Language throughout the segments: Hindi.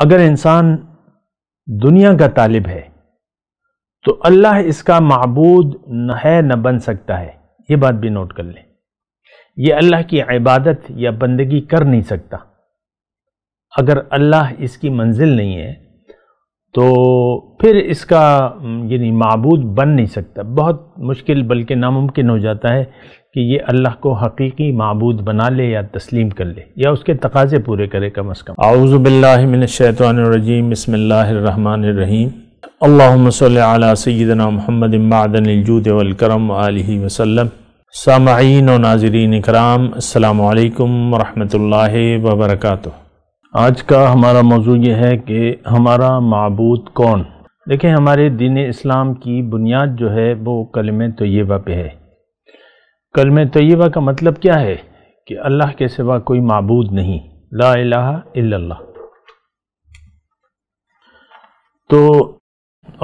अगर इंसान दुनिया का तालिब है तो अल्लाह इसका मबूद न है न बन सकता है ये बात भी नोट कर लें यह अल्लाह की इबादत या बंदगी कर नहीं सकता अगर अल्लाह इसकी मंजिल नहीं है तो फिर इसका यानी मबूद बन नहीं सकता बहुत मुश्किल बल्कि नामुमकिन हो जाता है कि ये अल्लाह को हकीकी मबूद बना ले या तस्लीम कर ले या उसके तकाजे पूरे करे कम अज़ कम आउज़बिल्लिनशैतरजीम बसमीम अल्लाम सल सदना महमद इमादनजूद वालकरम वसलम सामीन और नाजरीन कराम अल्लाम वरहमल वर्का आज का हमारा मौजू ये है कि हमारा मबूद कौन देखें हमारे दीन इस्लाम की बुनियाद जो है वो कलम तयबा पे है कलम तयबा का मतलब क्या है कि अल्लाह के सिवा कोई मबूद नहीं ला तो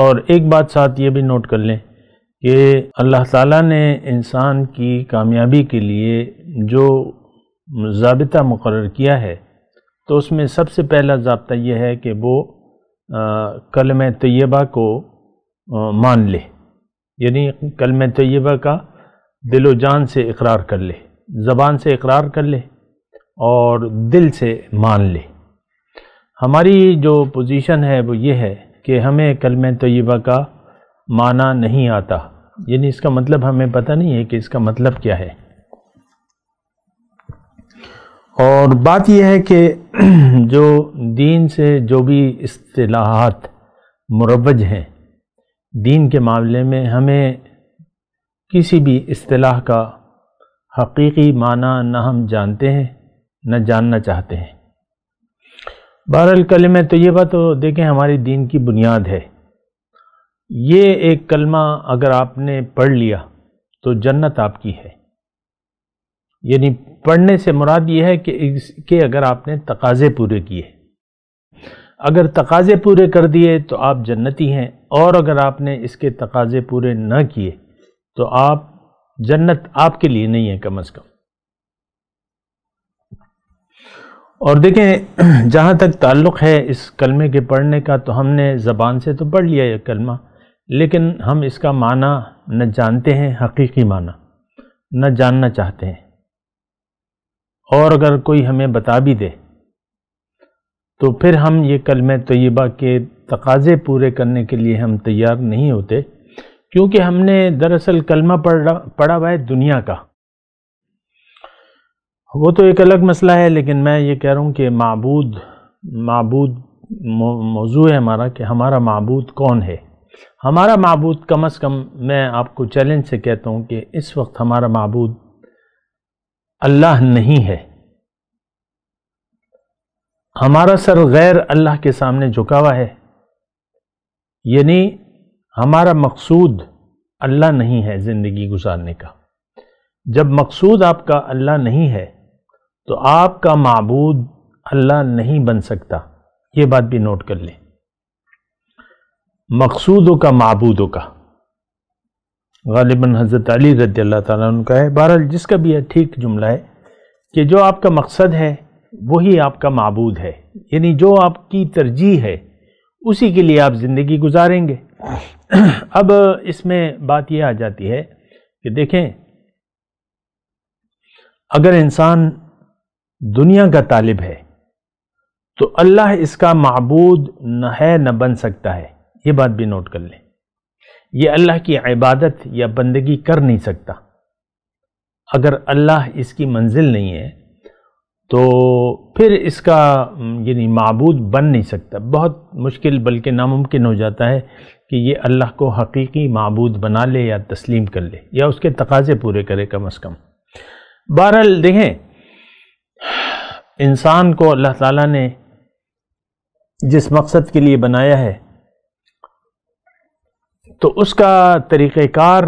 और एक बात साथ ये भी नोट कर लें कि अल्लाह ताला ने इंसान की कामयाबी के लिए जो जबता मुकर किया है तो उसमें सबसे पहला जबता यह है कि वो कलम तयबा को आ, मान ले यानी कलम तयबा का दिलो जान से इकरार कर ले ज़बान से इकरार कर ले और दिल से मान ले हमारी जो पोजीशन है वो ये है कि हमें कलम तयबा का माना नहीं आता यानी इसका मतलब हमें पता नहीं है कि इसका मतलब क्या है और बात यह है कि जो दीन से जो भी असलाहत मुरवज हैं दीन के मामले में हमें किसी भी असलाह का हकीकी माना न हम जानते हैं न जानना चाहते हैं बहरल कलम तयबा तो देखें हमारी दीन की बुनियाद है ये एक कलमा अगर आपने पढ़ लिया तो जन्नत आपकी है यानी पढ़ने से मुराद ये है कि इसके अगर आपने तकाजे पूरे किए अगर तकाजे पूरे कर दिए तो आप जन्नती हैं और अगर आपने इसके तकाजे पूरे न किए तो आप जन्नत आपके लिए नहीं है कम अज़ कम और देखें जहाँ तक ताल्लुक़ है इस कलमे के पढ़ने का तो हमने ज़बान से तो पढ़ लिया ये कलमा लेकिन हम इसका माना न जानते हैं हकीकी माना न जानना चाहते हैं और अगर कोई हमें बता भी दे तो फिर हम ये कलम तयबा के तकाजे पूरे करने के लिए हम तैयार नहीं होते क्योंकि हमने दरअसल कलमा पढ़ा पढ़ा हुआ है दुनिया का वो तो एक अलग मसला है लेकिन मैं ये कह रहा हूँ कि मबूद मबूद मौजू है हमारा कि हमारा मबूद कौन है हमारा मबूद कम अज़ कम मैं आपको चैलेंज से कहता हूँ कि इस वक्त हमारा मबूद अल्लाह नहीं है हमारा सर गैर अल्लाह के सामने झुका हुआ है यानी हमारा मकसूद अल्लाह नहीं है ज़िंदगी गुजारने का जब मकसूद आपका अल्लाह नहीं है तो आपका मबूद अल्लाह नहीं बन सकता ये बात भी नोट कर लें मकसूदों का मबूदों का गालिबा हज़रत अली रदी अल्लाह तुन का है बहरहाल जिसका भी है ठीक जुमला है कि जो आपका मकसद है वही आपका मबूद है यानी जो आपकी तरजीह है उसी के लिए आप ज़िंदगी गुजारेंगे अब इसमें बात यह आ जाती है कि देखें अगर इंसान दुनिया का तालिब है तो अल्लाह इसका मबूद न है न बन सकता है ये बात भी नोट कर लें ये अल्लाह की इबादत या बंदगी कर नहीं सकता अगर अल्लाह इसकी मंजिल नहीं है तो फिर इसका यानी मबूद बन नहीं सकता बहुत मुश्किल बल्कि नामुमकिन हो जाता है कि ये अल्लाह को हकीकी मबूद बना ले या तस्लीम कर ले या उसके तकाजे पूरे करे कम अज़ कम बहरहाल देखें इंसान को अल्लाह ताला ने जिस मकसद के लिए बनाया है तो उसका तरीक़ार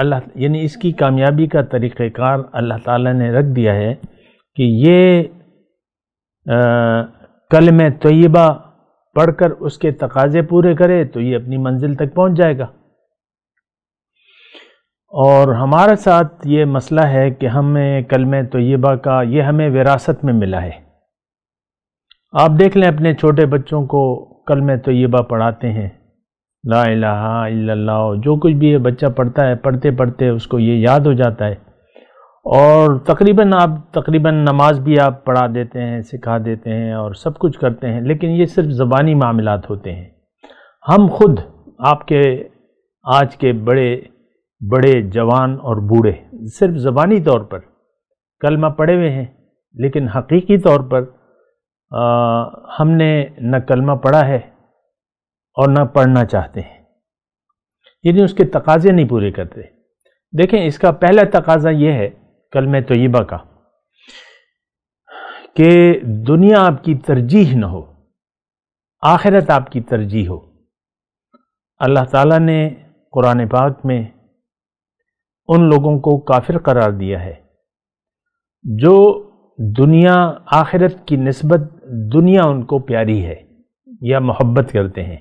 अल्लाह यानी इसकी कामयाबी का तरीक़ार अल्लाह ताला ने रख दिया है कि ये कलम पढ़ पढ़कर उसके तकाजे पूरे करे तो ये अपनी मंजिल तक पहुंच जाएगा और हमारे साथ ये मसला है कि हमें कलम तयबा का ये हमें विरासत में मिला है आप देख लें अपने छोटे बच्चों को कलम तयबा पढ़ाते हैं ला इला जो कुछ भी ये बच्चा पढ़ता है पढ़ते पढ़ते उसको ये याद हो जाता है और तकरीबन आप तकरीबन नमाज भी आप पढ़ा देते हैं सिखा देते हैं और सब कुछ करते हैं लेकिन ये सिर्फ ज़बानी मामलात होते हैं हम खुद आपके आज के बड़े बड़े जवान और बूढ़े सिर्फ ज़बानी तौर पर कलमा पढ़े हुए हैं लेकिन हकीकी तौर पर आ, हमने न कलमा पढ़ा है और ना पढ़ना चाहते हैं यदि उसके तकाजे नहीं पूरे करते देखें इसका पहला तकाजा यह है कल मैं तयबा का कि दुनिया आपकी तरजीह ना हो आखिरत आपकी तरजीह हो अल्लाह ताला ने कुरान पाक में उन लोगों को काफिर करार दिया है जो दुनिया आखिरत की नस्बत दुनिया उनको प्यारी है या मोहब्बत करते हैं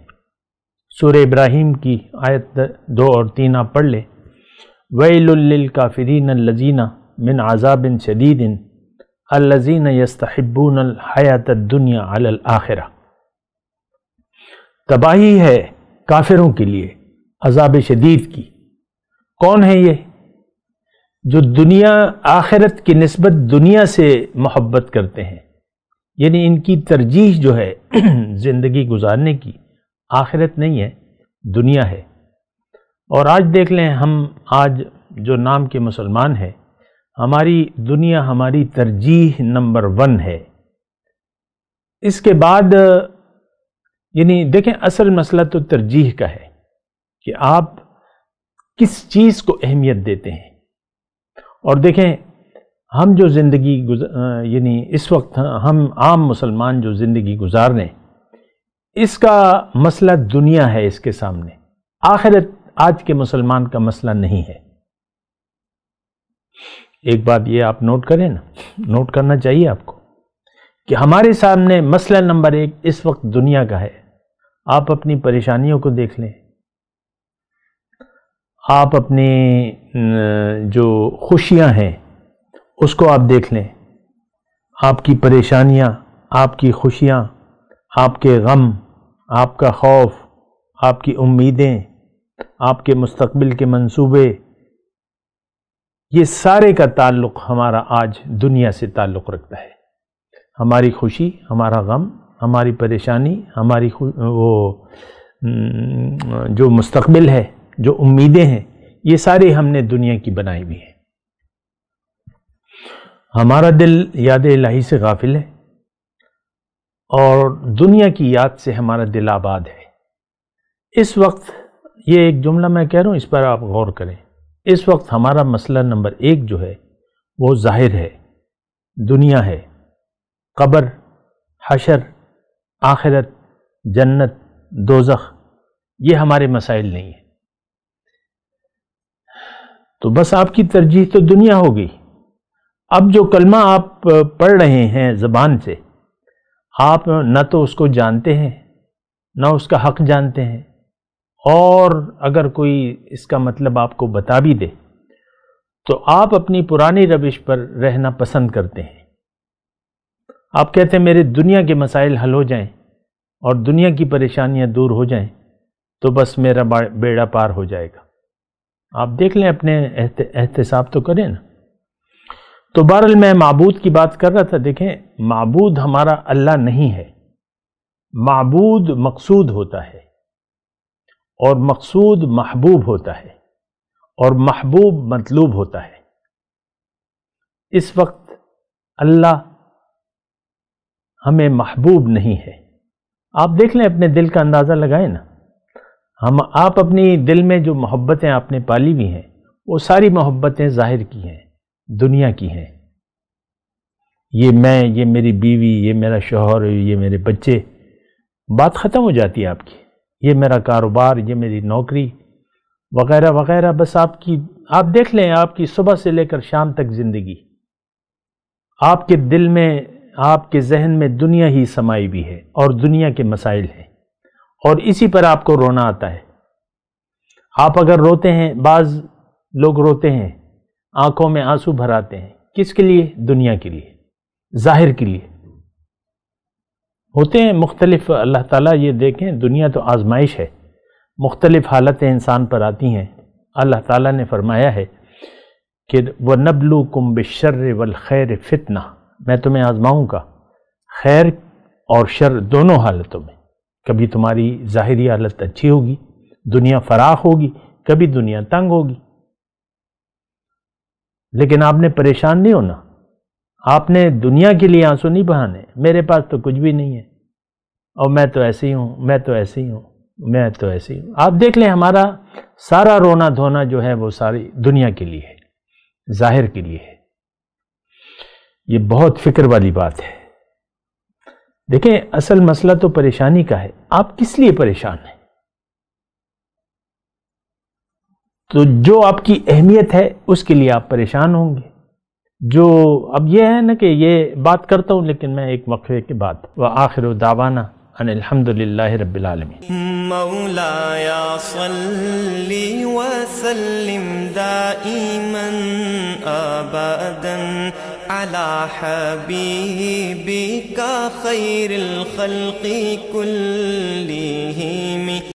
सूर्य इब्राहिम की आयत दो और तीन आप पढ़ लें वैलुल्ल काफरीन लजीना मिन आज़ाबिन शदीदिन अलजीन यस्तहबून हयात दुनिया अल आखिर तबाही है काफिरों के लिए अजाब शदीद की कौन है ये जो दुनिया आखिरत की नस्बत दुनिया से मोहब्बत करते हैं यानी इनकी तरजीह जो है ज़िंदगी गुजारने की आखिरत नहीं है दुनिया है और आज देख लें हम आज जो नाम के मुसलमान हैं हमारी दुनिया हमारी तरजीह नंबर वन है इसके बाद यानी देखें असल मसला तो तरजीह का है कि आप किस चीज़ को अहमियत देते हैं और देखें हम जो ज़िंदगी यानी इस वक्त हम आम मुसलमान जो ज़िंदगी गुजार रहे हैं इसका मसला दुनिया है इसके सामने आखिरत आज के मुसलमान का मसला नहीं है एक बात ये आप नोट करें ना नोट करना चाहिए आपको कि हमारे सामने मसला नंबर एक इस वक्त दुनिया का है आप अपनी परेशानियों को देख लें आप अपनी जो खुशियां हैं उसको आप देख लें आपकी परेशानियां आपकी खुशियां आपके गम आपका खौफ आपकी उम्मीदें आपके मुस्तबिल के मंसूबे ये सारे का ताल्लुक़ हमारा आज दुनिया से ताल्लुक़ रखता है हमारी खुशी हमारा गम हमारी परेशानी हमारी वो जो मुस्तबिल है जो उम्मीदें हैं ये सारे हमने दुनिया की बनाई हुई हैं हमारा दिल याद इलाही से गाफिल है और दुनिया की याद से हमारा दिल आबाद है इस वक्त ये एक जुमला मैं कह रहा हूँ इस पर आप गौर करें इस वक्त हमारा मसला नंबर एक जो है वो जाहिर है दुनिया है कब्र हशर आखिरत जन्नत दोजख ये हमारे मसाइल नहीं है तो बस आपकी तरजीह तो दुनिया होगी अब जो कलमा आप पढ़ रहे हैं ज़बान से आप न तो उसको जानते हैं न उसका हक जानते हैं और अगर कोई इसका मतलब आपको बता भी दे तो आप अपनी पुरानी रविश पर रहना पसंद करते हैं आप कहते हैं मेरे दुनिया के मसाइल हल हो जाएं और दुनिया की परेशानियां दूर हो जाएं तो बस मेरा बेड़ा पार हो जाएगा आप देख लें अपने एहतसाब तो करें ना तो बहरल मैं मबूद की बात कर रहा था देखें मबूद हमारा अल्लाह नहीं है मबूद मकसूद होता है और मकसूद महबूब होता है और महबूब मतलूब होता है इस वक्त अल्लाह हमें महबूब नहीं है आप देख लें अपने दिल का अंदाज़ा लगाए ना हम आप अपनी दिल में जो मोहब्बतें आपने पाली हुई हैं वो सारी मोहब्बतें ज़ाहिर की हैं दुनिया की हैं ये मैं ये मेरी बीवी ये मेरा शोहर ये मेरे बच्चे बात ख़त्म हो जाती है आपकी ये मेरा कारोबार ये मेरी नौकरी वगैरह वगैरह बस आपकी आप देख लें आपकी सुबह से लेकर शाम तक ज़िंदगी आपके दिल में आपके जहन में दुनिया ही समाई भी है और दुनिया के मसाइल हैं और इसी पर आपको रोना आता है आप अगर रोते हैं बाज़ लोग रोते हैं आंखों में आंसू भराते हैं किसके लिए दुनिया के लिए जाहिर के लिए होते हैं मुख्तलिफ अल्लाह ताला ये देखें दुनिया तो आजमाइश है मुख्तलिफ हालतें इंसान पर आती हैं अल्लाह ताला ने फरमाया है कि व नबलू कुम बशर वल खैर फितना मैं तुम्हें आजमाऊँगा खैर और शर दोनों हालतों में कभी तुम्हारी ज़ाहरी हालत अच्छी होगी दुनिया फराख होगी कभी दुनिया तंग होगी लेकिन आपने परेशान नहीं होना आपने दुनिया के लिए आंसू नहीं बहाने मेरे पास तो कुछ भी नहीं है और मैं तो ऐसे ही हूँ मैं तो ऐसे ही हूँ मैं तो ऐसे ही हूँ आप देख लें हमारा सारा रोना धोना जो है वो सारी दुनिया के लिए है जाहिर के लिए है ये बहुत फिक्र वाली बात है देखें असल मसला तो परेशानी का है आप किस लिए परेशान हैं तो जो आपकी अहमियत है उसके लिए आप परेशान होंगे जो अब यह है ना कि ये बात करता हूँ लेकिन मैं एक वक्फे के बाद वह आखिर दावाना الحمد لله رب العالمين وسلم دائما ابدا على حبيبك خير الخلق كلهم